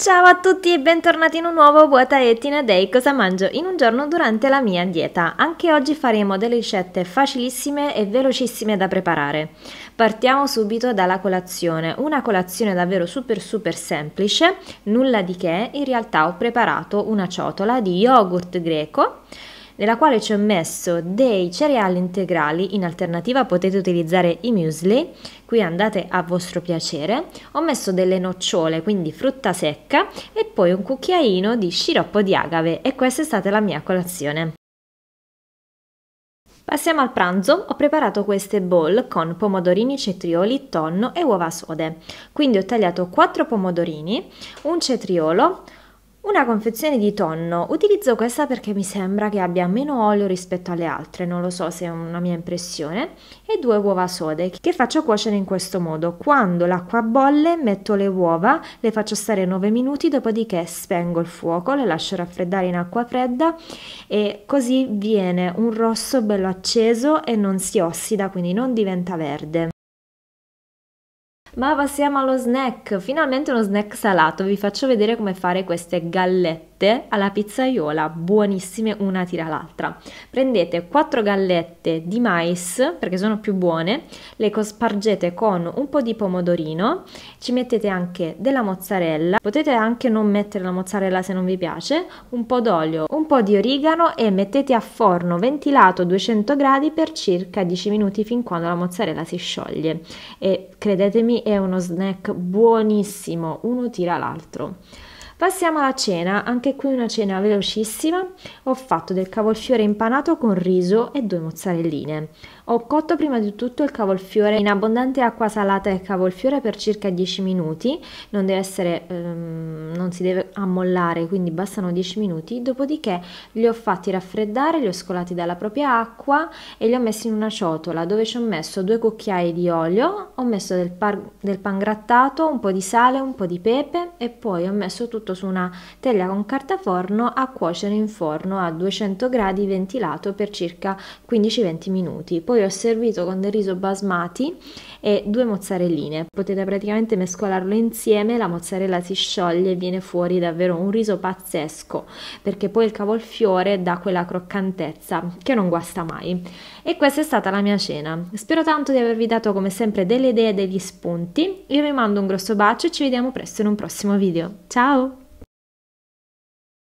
Ciao a tutti e bentornati in un nuovo Vuota Etina Day Cosa mangio in un giorno durante la mia dieta. Anche oggi faremo delle ricette facilissime e velocissime da preparare. Partiamo subito dalla colazione, una colazione davvero super super semplice, nulla di che, in realtà ho preparato una ciotola di yogurt greco nella quale ci ho messo dei cereali integrali, in alternativa potete utilizzare i muesli, qui andate a vostro piacere, ho messo delle nocciole, quindi frutta secca e poi un cucchiaino di sciroppo di agave e questa è stata la mia colazione. Passiamo al pranzo, ho preparato queste bowl con pomodorini, cetrioli, tonno e uova sode. Quindi ho tagliato 4 pomodorini, un cetriolo, una confezione di tonno, utilizzo questa perché mi sembra che abbia meno olio rispetto alle altre, non lo so se è una mia impressione, e due uova sode che faccio cuocere in questo modo. Quando l'acqua bolle metto le uova, le faccio stare 9 minuti, dopodiché spengo il fuoco, le lascio raffreddare in acqua fredda e così viene un rosso bello acceso e non si ossida, quindi non diventa verde. Ma passiamo allo snack, finalmente uno snack salato, vi faccio vedere come fare queste gallette gallette alla pizzaiola, buonissime una tira l'altra. Prendete 4 gallette di mais, perché sono più buone, le cospargete con un po' di pomodorino, ci mettete anche della mozzarella, potete anche non mettere la mozzarella se non vi piace, un po' d'olio, un po' di origano e mettete a forno ventilato 200 gradi per circa 10 minuti fin quando la mozzarella si scioglie. E credetemi è uno snack buonissimo, uno tira l'altro. Passiamo alla cena, anche qui una cena velocissima. Ho fatto del cavolfiore impanato con riso e due mozzarelline. Ho cotto prima di tutto il cavolfiore in abbondante acqua salata e cavolfiore per circa 10 minuti, non deve essere ehm, non si deve ammollare, quindi bastano 10 minuti, dopodiché li ho fatti raffreddare, li ho scolati dalla propria acqua e li ho messi in una ciotola dove ci ho messo due cucchiai di olio, ho messo del, par- del pangrattato, un po' di sale, un po' di pepe e poi ho messo tutto tutto su una teglia con carta forno a cuocere in forno a 200 gradi ventilato per circa 15-20 minuti. Poi ho servito con del riso basmati e due mozzarelline. Potete praticamente mescolarlo insieme, la mozzarella si scioglie e viene fuori davvero un riso pazzesco, perché poi il cavolfiore dà quella croccantezza che non guasta mai. E questa è stata la mia cena. Spero tanto di avervi dato come sempre delle idee e degli spunti. Io vi mando un grosso bacio e ci vediamo presto in un prossimo video. Ciao!